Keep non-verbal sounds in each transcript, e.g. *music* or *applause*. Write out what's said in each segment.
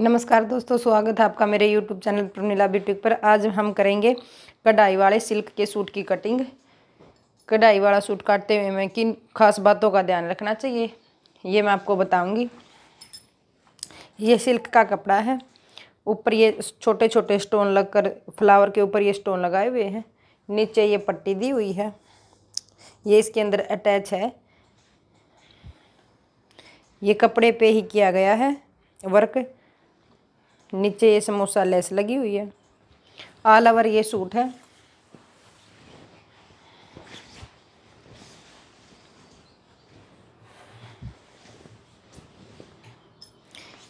नमस्कार दोस्तों स्वागत है आपका मेरे यूट्यूब चैनल प्रमिला ब्यूटिक पर आज हम करेंगे कढ़ाई वाले सिल्क के सूट की कटिंग कढ़ाई वाला सूट काटते हुए हमें किन खास बातों का ध्यान रखना चाहिए ये मैं आपको बताऊंगी ये सिल्क का कपड़ा है ऊपर ये छोटे छोटे स्टोन लगकर फ्लावर के ऊपर ये स्टोन लगाए हुए हैं नीचे ये पट्टी दी हुई है ये इसके अंदर अटैच है ये कपड़े पे ही किया गया है वर्क नीचे ये समोसा लेस लगी हुई है ऑल ओवर ये सूट है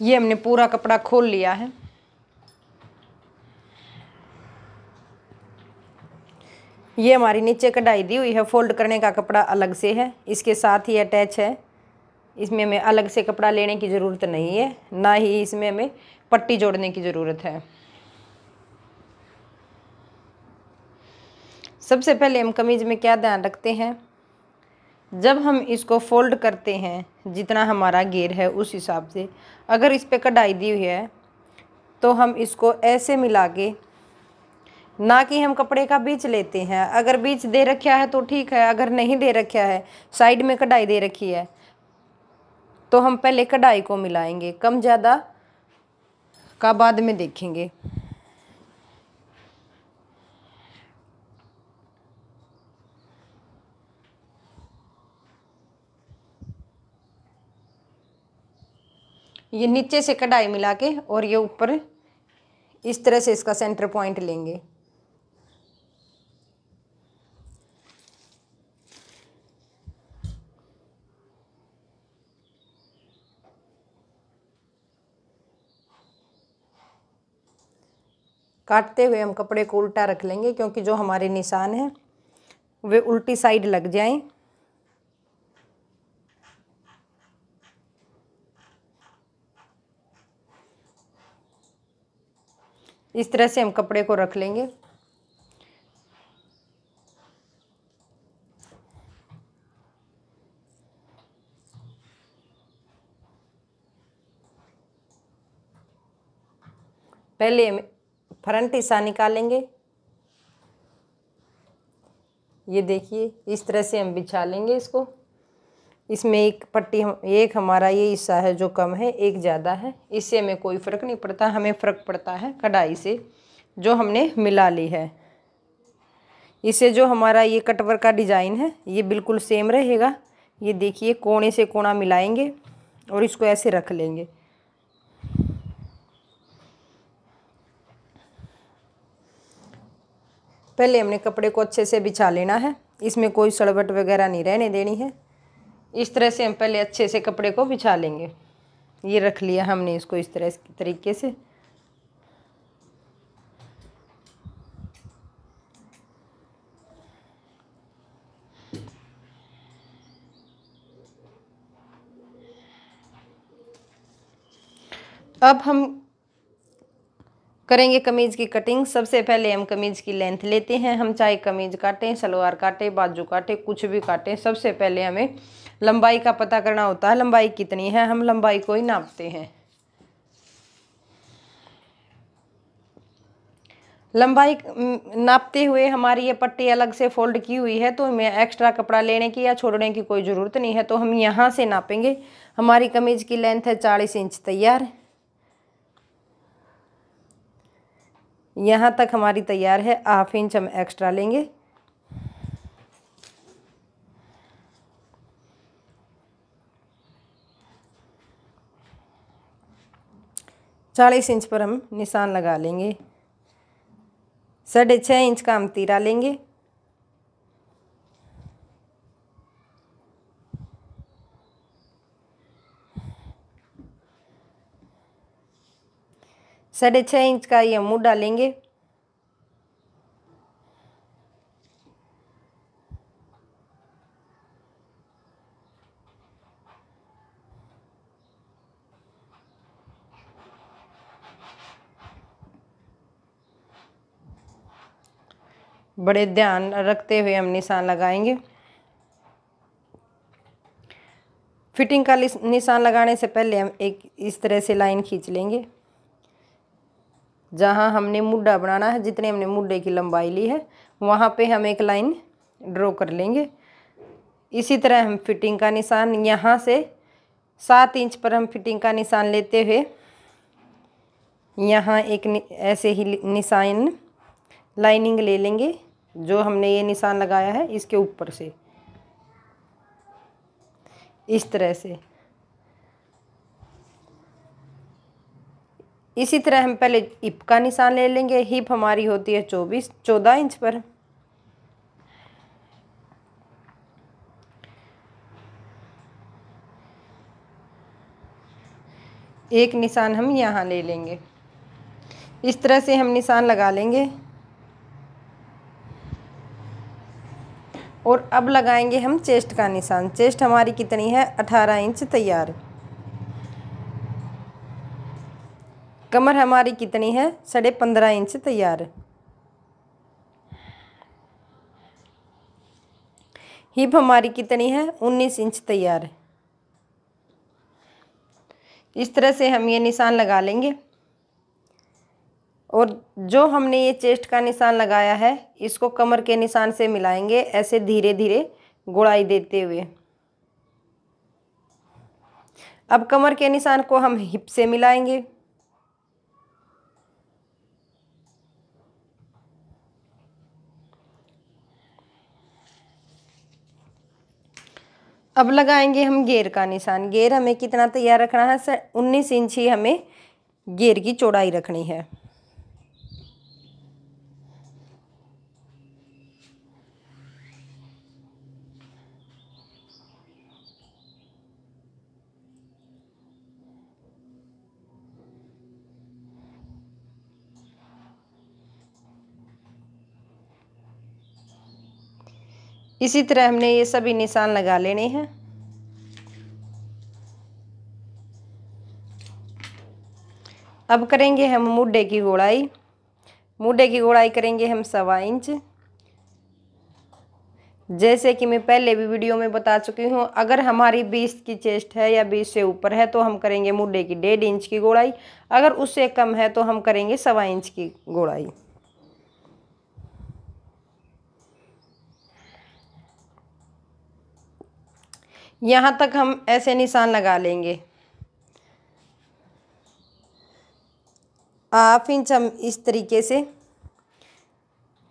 ये हमने पूरा कपड़ा खोल लिया है ये हमारी नीचे कढ़ाई दी हुई है फोल्ड करने का कपड़ा अलग से है इसके साथ ही अटैच है इसमें हमें अलग से कपड़ा लेने की ज़रूरत नहीं है ना ही इसमें हमें पट्टी जोड़ने की ज़रूरत है सबसे पहले हम कमीज़ में क्या ध्यान रखते हैं जब हम इसको फोल्ड करते हैं जितना हमारा गेर है उस हिसाब से अगर इस पर कढ़ाई दी हुई है तो हम इसको ऐसे मिला के ना कि हम कपड़े का बीच लेते हैं अगर बीच दे रखा है तो ठीक है अगर नहीं दे रखा है साइड में कढ़ाई दे रखी है तो हम पहले कढ़ाई को मिलाएंगे कम ज़्यादा का बाद में देखेंगे ये नीचे से कढ़ाई मिला के और ये ऊपर इस तरह से इसका सेंटर पॉइंट लेंगे काटते हुए हम कपड़े को उल्टा रख लेंगे क्योंकि जो हमारे निशान हैं वे उल्टी साइड लग जाएं इस तरह से हम कपड़े को रख लेंगे पहले फ्रंट हिस्सा निकालेंगे ये देखिए इस तरह से हम बिछा लेंगे इसको इसमें एक पट्टी हम एक हमारा ये हिस्सा है जो कम है एक ज़्यादा है इससे हमें कोई फ़र्क नहीं पड़ता हमें फ़र्क पड़ता है कढ़ाई से जो हमने मिला ली है इससे जो हमारा ये कटवर का डिज़ाइन है ये बिल्कुल सेम रहेगा ये देखिए कोने से कोना मिलाएंगे और इसको ऐसे रख लेंगे पहले हमने कपड़े को अच्छे से बिछा लेना है इसमें कोई सड़बट वगैरह नहीं रहने देनी है इस तरह से हम पहले अच्छे से कपड़े को बिछा लेंगे ये रख लिया हमने इसको इस तरह इस तरीके से अब हम करेंगे कमीज की कटिंग सबसे पहले हम कमीज की लेंथ लेते हैं हम चाहे कमीज काटें सलवार काटें बाजू काटें कुछ भी काटें सबसे पहले हमें लंबाई का पता करना होता है लंबाई कितनी है हम लंबाई को ही नापते हैं लंबाई नापते हुए हमारी ये पट्टी अलग से फोल्ड की हुई है तो हमें एक्स्ट्रा कपड़ा लेने की या छोड़ने की कोई ज़रूरत नहीं है तो हम यहाँ से नापेंगे हमारी कमीज की लेंथ है चालीस इंच तैयार यहाँ तक हमारी तैयार है हाफ इंच हम एक्स्ट्रा लेंगे चालीस इंच पर हम निशान लगा लेंगे साढ़े छः इंच का हम तीरा लेंगे साढ़े छः इंच का ये मुँह डालेंगे बड़े ध्यान रखते हुए हम निशान लगाएंगे फिटिंग का निशान लगाने से पहले हम एक इस तरह से लाइन खींच लेंगे जहाँ हमने मुड्ढा बनाना है जितने हमने मुड्ढे की लंबाई ली है वहाँ पे हम एक लाइन ड्रॉ कर लेंगे इसी तरह हम फिटिंग का निशान यहाँ से सात इंच पर हम फिटिंग का निशान लेते हुए यहाँ एक ऐसे ही निशान लाइनिंग ले लेंगे जो हमने ये निशान लगाया है इसके ऊपर से इस तरह से इसी तरह हम पहले हिप का निशान ले लेंगे हिप हमारी होती है चौबीस चौदह इंच पर एक निशान हम यहाँ ले लेंगे इस तरह से हम निशान लगा लेंगे और अब लगाएंगे हम चेस्ट का निशान चेस्ट हमारी कितनी है अठारह इंच तैयार कमर हमारी कितनी है साढ़े पंद्रह इंच तैयार हिप हमारी कितनी है उन्नीस इंच तैयार इस तरह से हम ये निशान लगा लेंगे और जो हमने ये चेस्ट का निशान लगाया है इसको कमर के निशान से मिलाएंगे ऐसे धीरे धीरे गोड़ाई देते हुए अब कमर के निशान को हम हिप से मिलाएंगे अब लगाएंगे हम गेर का निशान गेर हमें कितना तैयार रखना है सर उन्नीस इंच ही हमें घेर की चौड़ाई रखनी है इसी तरह हमने ये सभी निशान लगा लेने हैं अब करेंगे हम मुडे की गोड़ाई मुडे की गोड़ाई करेंगे हम सवा इंच जैसे कि मैं पहले भी वीडियो में बता चुकी हूँ अगर हमारी बीस की चेस्ट है या बीस से ऊपर है तो हम करेंगे मुडे की डेढ़ इंच की गोड़ाई अगर उससे कम है तो हम करेंगे सवा इंच की गोड़ाई यहाँ तक हम ऐसे निशान लगा लेंगे हाफ इंच हम इस तरीके से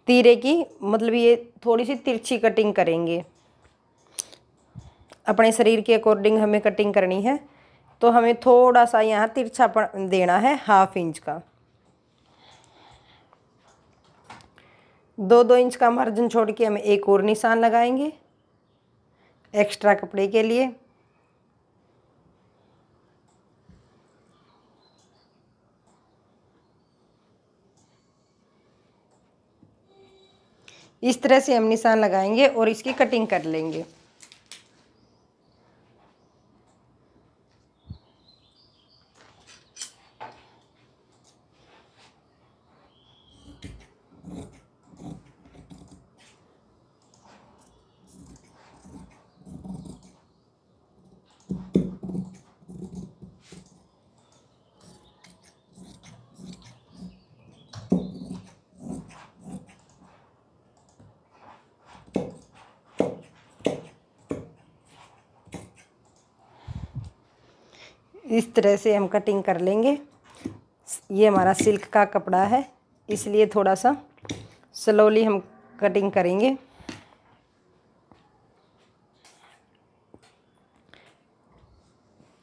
तीरे की मतलब ये थोड़ी सी तिरछी कटिंग करेंगे अपने शरीर के अकॉर्डिंग हमें कटिंग करनी है तो हमें थोड़ा सा यहाँ तिरछा देना है हाफ इंच का दो दो इंच का मार्जिन छोड़ के हम एक और निशान लगाएंगे एक्स्ट्रा कपड़े के लिए इस तरह से हम निशान लगाएंगे और इसकी कटिंग कर लेंगे इस तरह से हम कटिंग कर लेंगे ये हमारा सिल्क का कपड़ा है इसलिए थोड़ा सा स्लोली हम कटिंग करेंगे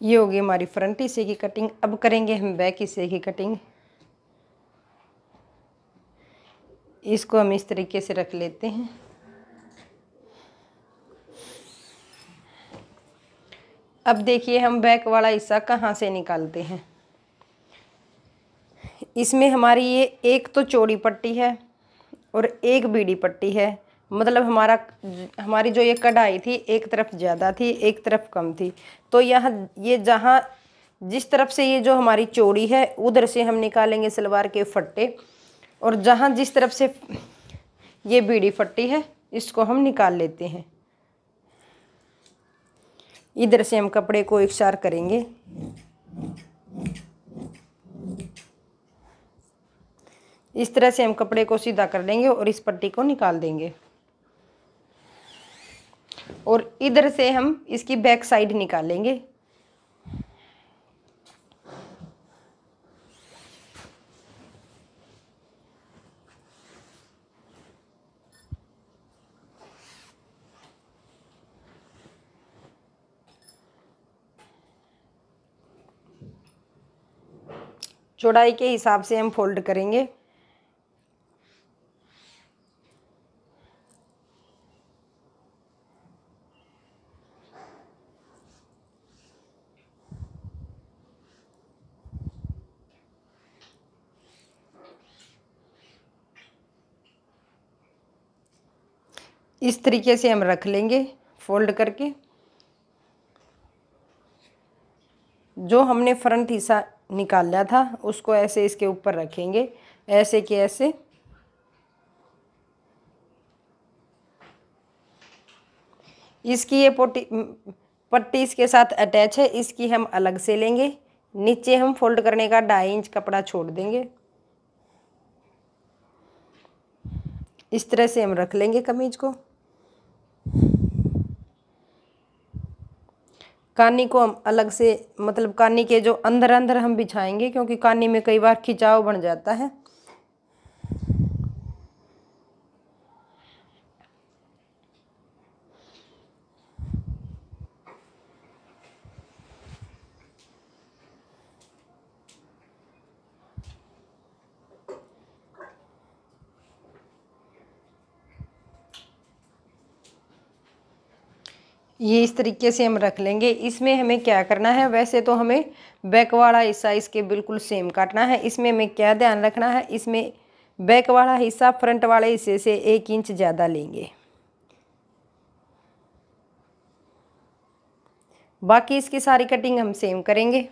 ये होगी हमारी फ्रंट हिस्से की कटिंग अब करेंगे हम बैक हिस्से की कटिंग इसको हम इस तरीके से रख लेते हैं अब देखिए हम बैक वाला हिस्सा कहाँ से निकालते हैं इसमें हमारी ये एक तो चौड़ी पट्टी है और एक बीड़ी पट्टी है मतलब हमारा हमारी जो ये कढ़ाई थी एक तरफ ज़्यादा थी एक तरफ कम थी तो यहाँ ये जहाँ जिस तरफ से ये जो हमारी चौड़ी है उधर से हम निकालेंगे सलवार के फट्टे और जहाँ जिस तरफ से ये बीड़ी फट्टी है इसको हम निकाल लेते हैं इधर से हम कपड़े को इकसार करेंगे इस तरह से हम कपड़े को सीधा कर लेंगे और इस पट्टी को निकाल देंगे और इधर से हम इसकी बैक साइड निकालेंगे चौड़ाई के हिसाब से हम फोल्ड करेंगे इस तरीके से हम रख लेंगे फोल्ड करके जो हमने फ्रंट हिस्सा निकाला था उसको ऐसे इसके ऊपर रखेंगे ऐसे के ऐसे इसकी ये पोटी पट्टी इसके साथ अटैच है इसकी हम अलग से लेंगे नीचे हम फोल्ड करने का ढाई इंच कपड़ा छोड़ देंगे इस तरह से हम रख लेंगे कमीज को कानी को हम अलग से मतलब कानी के जो अंदर अंदर हम बिछाएंगे क्योंकि कानी में कई बार खिंचाव बन जाता है ये इस तरीके से हम रख लेंगे इसमें हमें क्या करना है वैसे तो हमें बैक वाला हिस्सा इसके बिल्कुल सेम काटना है इसमें हमें क्या ध्यान रखना है इसमें बैक वाला हिस्सा फ्रंट वाले हिस्से से एक इंच ज़्यादा लेंगे बाकी इसकी सारी कटिंग हम सेम करेंगे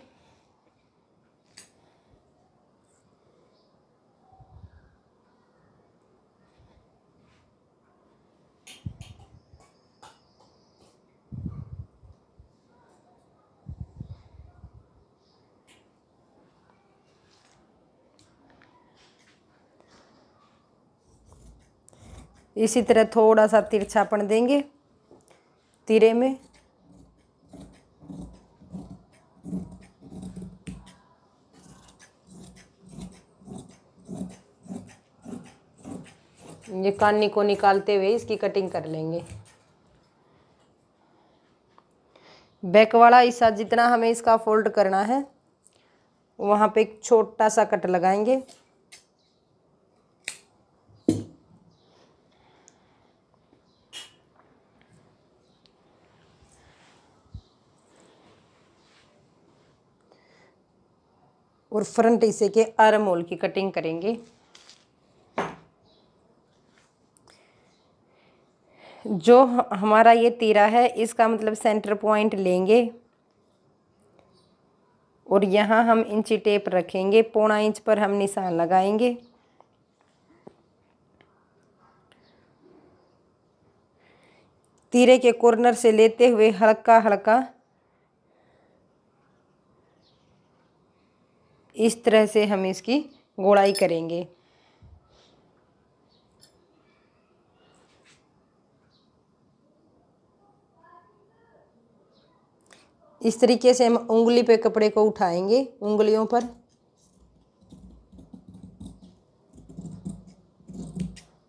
इसी तरह थोड़ा सा तिरछापन देंगे तिरे में ये कानी को निकालते हुए इसकी कटिंग कर लेंगे बैक वाला हिस्सा जितना हमें इसका फोल्ड करना है वहाँ पे एक छोटा सा कट लगाएंगे और फ्रंट हिस्से के आर्म होल की कटिंग करेंगे जो हमारा ये तीरा है इसका मतलब सेंटर पॉइंट लेंगे और यहाँ हम इंची टेप रखेंगे पौना इंच पर हम निशान लगाएंगे तीरे के कॉर्नर से लेते हुए हल्का हल्का इस तरह से हम इसकी गोड़ाई करेंगे इस तरीके से हम उंगली पे कपड़े को उठाएंगे उंगलियों पर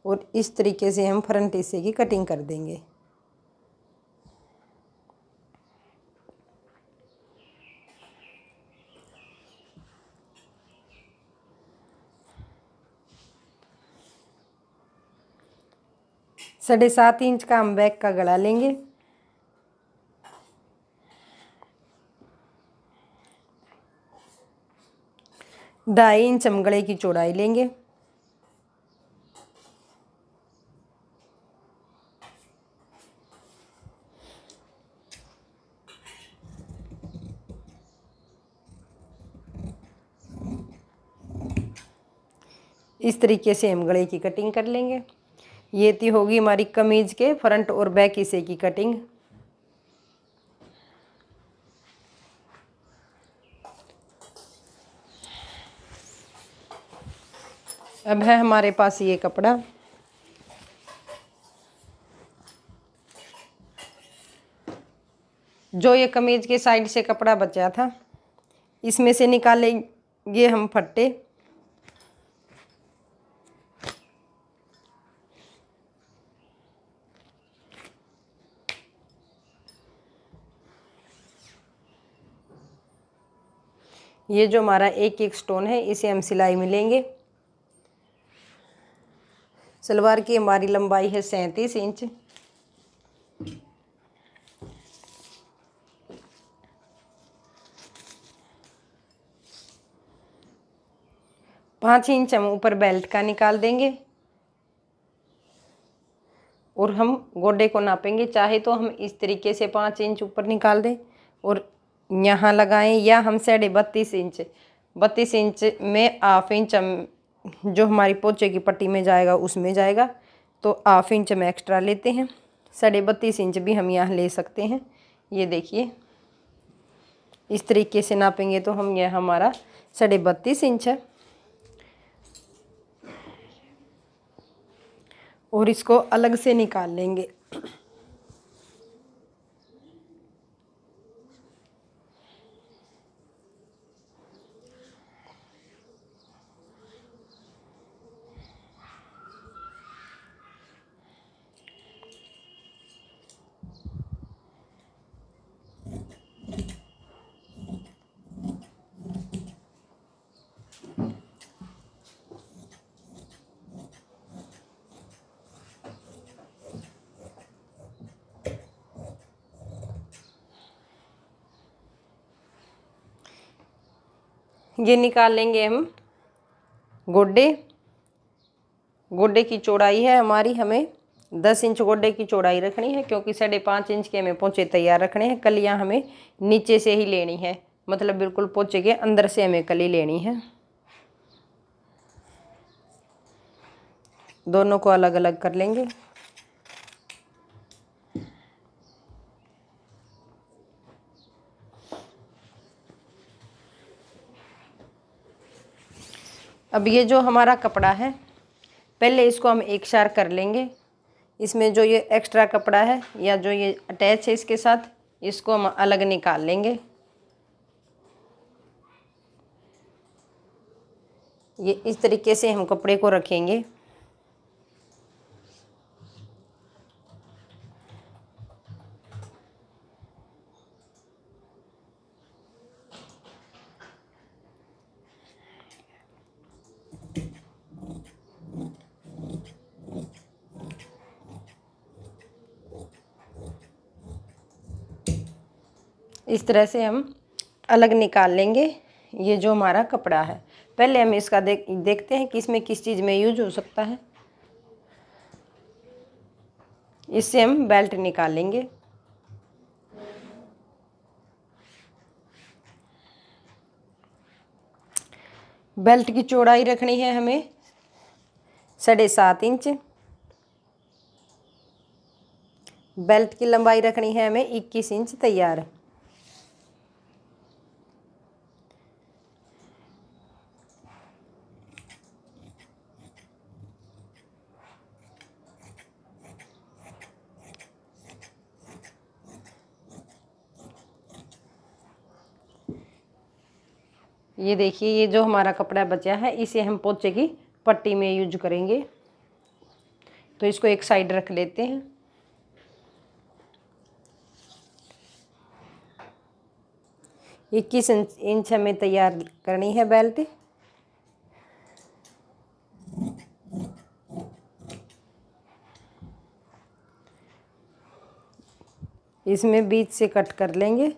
और इस तरीके से हम फ्रंट हिस्से की कटिंग कर देंगे साढ़े सात इंच का हम बैक का गला लेंगे ढाई इंच हम गले की चौड़ाई लेंगे इस तरीके से हम गले की कटिंग कर लेंगे ये थी होगी हमारी कमीज़ के फ्रंट और बैक हिस्से की कटिंग अब है हमारे पास ये कपड़ा जो ये कमीज के साइड से कपड़ा बचा था इसमें से निकालेंगे हम फट्टे ये जो हमारा एक एक स्टोन है इसे हम सिलाई में लेंगे सलवार की हमारी लंबाई है सैंतीस इंच पाँच इंच हम ऊपर बेल्ट का निकाल देंगे और हम गोडे को नापेंगे चाहे तो हम इस तरीके से पाँच इंच ऊपर निकाल दें और यहाँ लगाएं या हम साढ़े बत्तीस इंच बत्तीस इंच में हाफ इंच जो हमारी पोचे की पट्टी में जाएगा उसमें जाएगा तो हाफ इंच हम एक्स्ट्रा लेते हैं साढ़े बत्तीस इंच भी हम यहाँ ले सकते हैं ये देखिए इस तरीके से नापेंगे तो हम यह हमारा साढ़े बत्तीस इंच है और इसको अलग से निकाल लेंगे ये निकाल लेंगे हम गोड्डे गोड्डे की चौड़ाई है हमारी हमें दस इंच गोड्डे की चौड़ाई रखनी है क्योंकि साढ़े पाँच इंच के हमें पोचे तैयार रखने हैं कलियाँ हमें नीचे से ही लेनी है मतलब बिल्कुल पोचे के अंदर से हमें कली लेनी है दोनों को अलग अलग कर लेंगे अब ये जो हमारा कपड़ा है पहले इसको हम एक शार कर लेंगे इसमें जो ये एक्स्ट्रा कपड़ा है या जो ये अटैच है इसके साथ इसको हम अलग निकाल लेंगे ये इस तरीके से हम कपड़े को रखेंगे इस तरह से हम अलग निकाल लेंगे ये जो हमारा कपड़ा है पहले हम इसका देख देखते हैं कि इसमें किस चीज़ में यूज हो सकता है इससे हम बेल्ट निकालेंगे बेल्ट की चौड़ाई रखनी है हमें साढ़े सात इंच बेल्ट की लंबाई रखनी है हमें इक्कीस इंच तैयार ये देखिए ये जो हमारा कपड़ा बचा है इसे हम पोचे की पट्टी में यूज करेंगे तो इसको एक साइड रख लेते हैं इक्कीस इंच हमें तैयार करनी है बेल्ट इसमें बीच से कट कर लेंगे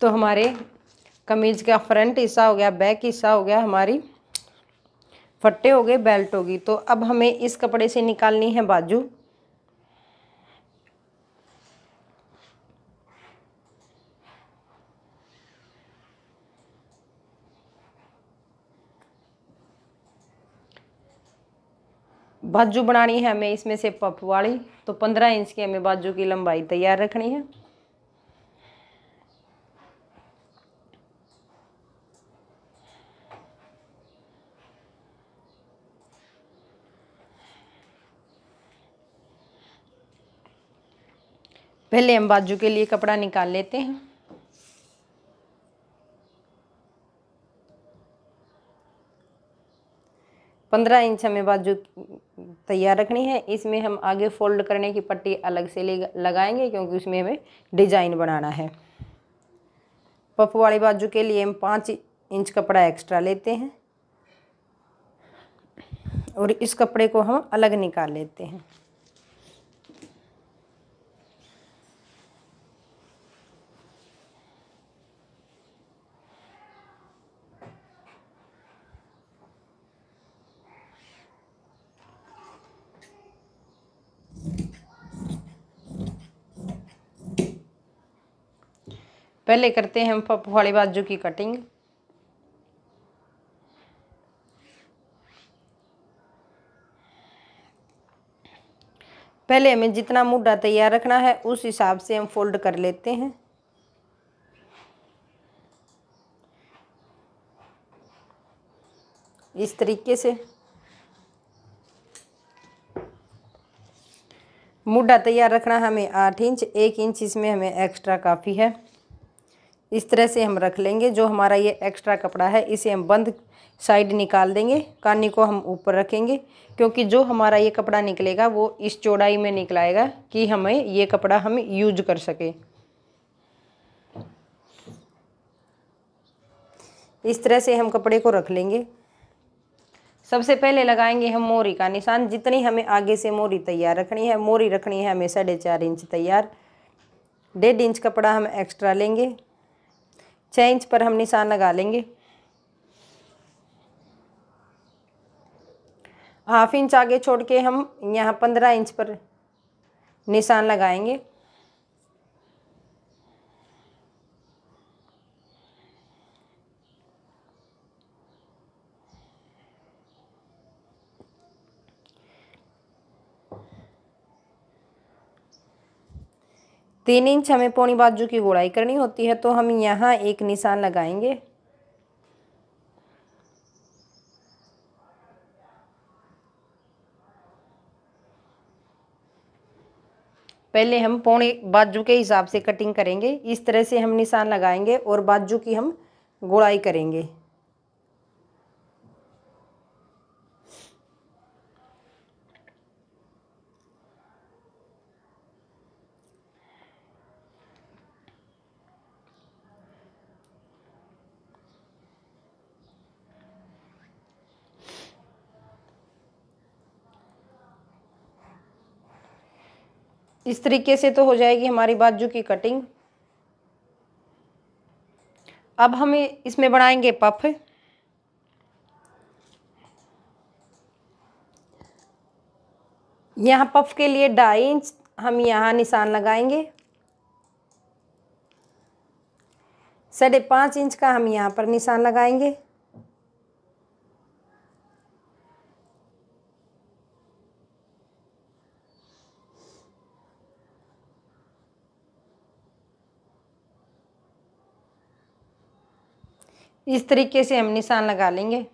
तो हमारे कमीज़ का फ्रंट हिस्सा हो गया बैक हिस्सा हो गया हमारी फट्टे हो गए बेल्ट होगी तो अब हमें इस कपड़े से निकालनी है बाजू बाजू बनानी है हमें इसमें से पफ वाली तो पंद्रह इंच की हमें बाजू की लंबाई तैयार रखनी है पहले हम बाजू के लिए कपड़ा निकाल लेते हैं पंद्रह इंच हमें बाजू तैयार रखनी है इसमें हम आगे फोल्ड करने की पट्टी अलग से लगाएंगे क्योंकि उसमें हमें डिजाइन बनाना है पफ वाली बाजू के लिए हम पाँच इंच कपड़ा एक्स्ट्रा लेते हैं और इस कपड़े को हम अलग निकाल लेते हैं पहले करते हैं हम फुहाड़ी बाजू की कटिंग पहले हमें जितना मुड्ढा तैयार रखना है उस हिसाब से हम फोल्ड कर लेते हैं इस तरीके से मुड्ढा तैयार रखना हमें आठ इंच एक इंच इसमें हमें एक्स्ट्रा काफ़ी है इस तरह से हम रख लेंगे जो हमारा ये एक्स्ट्रा कपड़ा है इसे हम बंद साइड निकाल देंगे कानी को हम ऊपर रखेंगे क्योंकि जो हमारा ये कपड़ा निकलेगा वो इस चौड़ाई में निकलाएगा कि हमें ये कपड़ा हम यूज कर सकें इस तरह से हम कपड़े को रख लेंगे सबसे पहले लगाएंगे हम मोरी का निशान जितनी हमें आगे से मोरी तैयार रखनी है मोरी रखनी है हमें साढ़े चार इंच तैयार डेढ़ इंच कपड़ा हम एक्स्ट्रा लेंगे छः इंच पर हम निशान लगा लेंगे हाफ इंच आगे छोड़ के हम यहाँ पंद्रह इंच पर निशान लगाएंगे तीन इंच हमें पौनी बाजू की गोड़ाई करनी होती है तो हम यहाँ एक निशान लगाएंगे पहले हम पौने बाजू के हिसाब से कटिंग करेंगे इस तरह से हम निशान लगाएंगे और बाजू की हम गोड़ाई करेंगे इस तरीके से तो हो जाएगी हमारी बाजू की कटिंग अब हम इसमें बनाएंगे पफ यहाँ पफ के लिए ढाई इंच हम यहाँ निशान लगाएंगे साढ़े पाँच इंच का हम यहाँ पर निशान लगाएंगे इस तरीके से हम निशान लगा लेंगे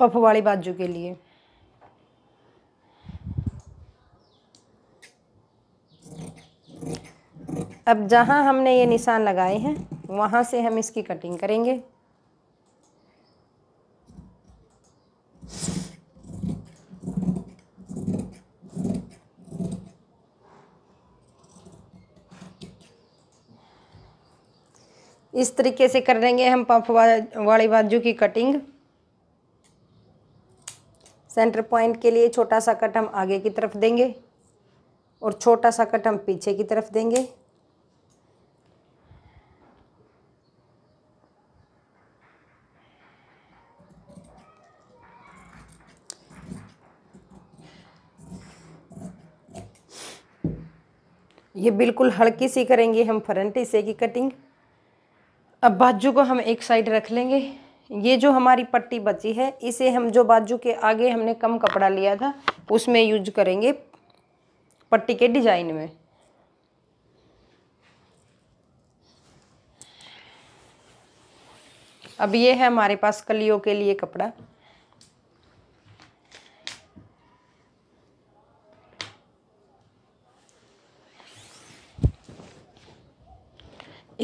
पफ वाली बाजू के लिए अब जहां हमने ये निशान लगाए हैं वहां से हम इसकी कटिंग करेंगे इस तरीके से कर देंगे हम पफ वाली बाजू की कटिंग सेंटर पॉइंट के लिए छोटा सा कट हम आगे की तरफ देंगे और छोटा सा कट हम पीछे की तरफ देंगे ये बिल्कुल हल्की सी करेंगे हम फ्रंट हिस्से की कटिंग अब बाजू को हम एक साइड रख लेंगे ये जो हमारी पट्टी बची है इसे हम जो बाजू के आगे हमने कम कपड़ा लिया था उसमें यूज करेंगे पट्टी के डिजाइन में अब ये है हमारे पास कलियों के लिए कपड़ा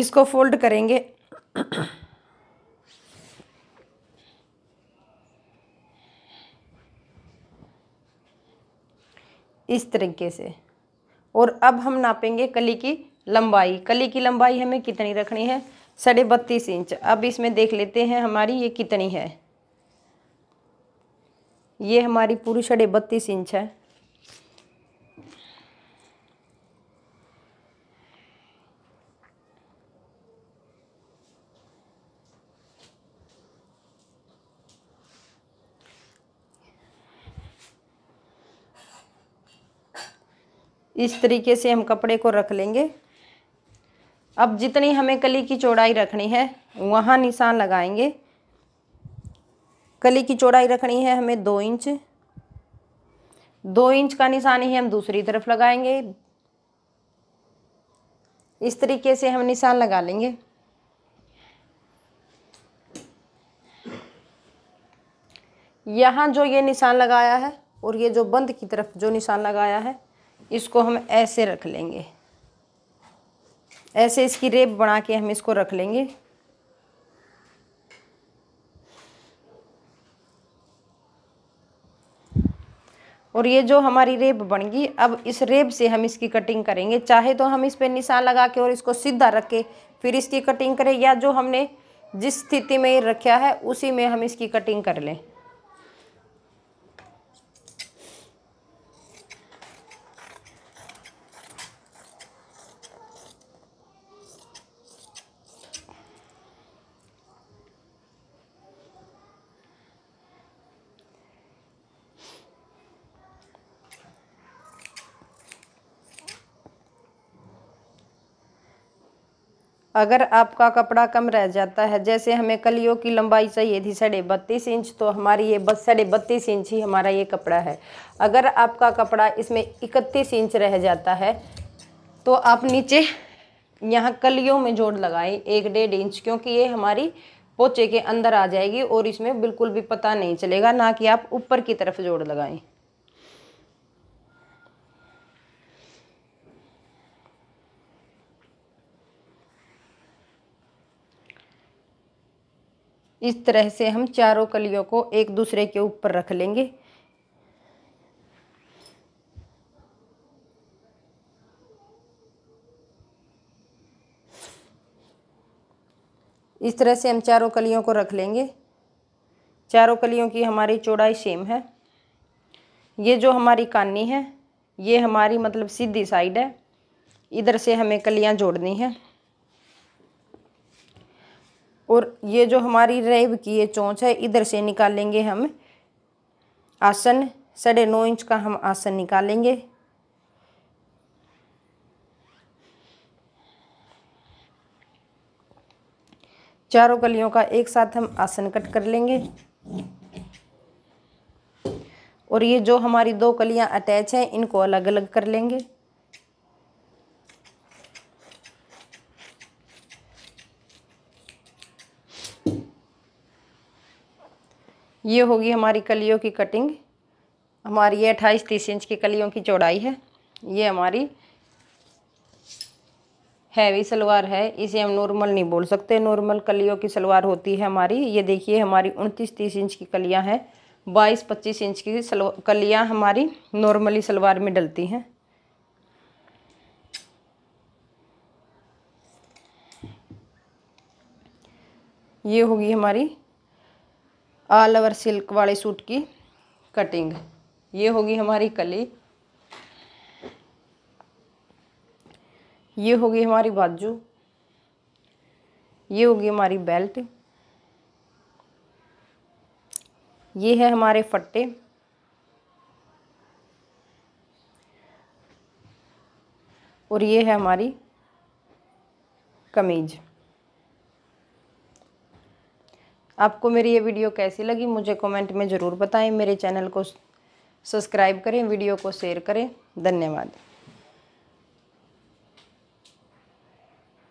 इसको फोल्ड करेंगे *coughs* इस तरीके से और अब हम नापेंगे कली की लंबाई कली की लंबाई हमें कितनी रखनी है साढ़े बत्तीस इंच अब इसमें देख लेते हैं हमारी ये कितनी है ये हमारी पूरी साढ़े बत्तीस इंच है इस तरीके से हम कपड़े को रख लेंगे अब जितनी हमें कली की चौड़ाई रखनी है वहाँ निशान लगाएंगे कली की चौड़ाई रखनी है हमें दो इंच दो इंच का निशान ही हम दूसरी तरफ लगाएंगे इस तरीके से हम निशान लगा लेंगे यहाँ जो ये निशान लगाया है और ये जो बंद की तरफ जो निशान लगाया है इसको हम ऐसे रख लेंगे ऐसे इसकी रेप बना के हम इसको रख लेंगे और ये जो हमारी रेप बन गई अब इस रेप से हम इसकी कटिंग करेंगे चाहे तो हम इस पर निशान लगा के और इसको सीधा रख के फिर इसकी कटिंग करें या जो हमने जिस स्थिति में ये रखा है उसी में हम इसकी कटिंग कर लें अगर आपका कपड़ा कम रह जाता है जैसे हमें कलियों की लंबाई चाहिए थी साढ़े बत्तीस इंच तो हमारी ये बस साढ़े बत्तीस इंच ही हमारा ये कपड़ा है अगर आपका कपड़ा इसमें इकतीस इंच रह जाता है तो आप नीचे यहाँ कलियों में जोड़ लगाएं एक डेढ़ इंच क्योंकि ये हमारी पोचे के अंदर आ जाएगी और इसमें बिल्कुल भी पता नहीं चलेगा ना कि आप ऊपर की तरफ जोड़ लगाएं इस तरह से हम चारों कलियों को एक दूसरे के ऊपर रख लेंगे इस तरह से हम चारों कलियों को रख लेंगे चारों कलियों की हमारी चौड़ाई सेम है ये जो हमारी कानी है ये हमारी मतलब सीधी साइड है इधर से हमें कलियां जोड़नी है और ये जो हमारी रेब की ये चोंच है इधर से निकालेंगे हम आसन साढ़े नौ इंच का हम आसन निकालेंगे चारों कलियों का एक साथ हम आसन कट कर लेंगे और ये जो हमारी दो कलियां अटैच हैं इनको अलग अलग कर लेंगे ये होगी हमारी कलियों की कटिंग हमारी ये अट्ठाईस तीस इंच की कलियों की चौड़ाई है ये हमारी हैवी सलवार है इसे हम नॉर्मल नहीं बोल सकते नॉर्मल कलियों की सलवार होती है हमारी ये देखिए हमारी उनतीस तीस इंच की कलियां हैं बाईस पच्चीस इंच की सलवार कलियाँ हमारी नॉर्मली सलवार में डलती हैं ये होगी हमारी ऑल ओवर सिल्क वाले सूट की कटिंग ये होगी हमारी कली ये होगी हमारी बाजू ये होगी हमारी बेल्ट ये है हमारे फट्टे और ये है हमारी कमीज़ आपको मेरी ये वीडियो कैसी लगी मुझे कमेंट में ज़रूर बताएं मेरे चैनल को सब्सक्राइब करें वीडियो को शेयर करें धन्यवाद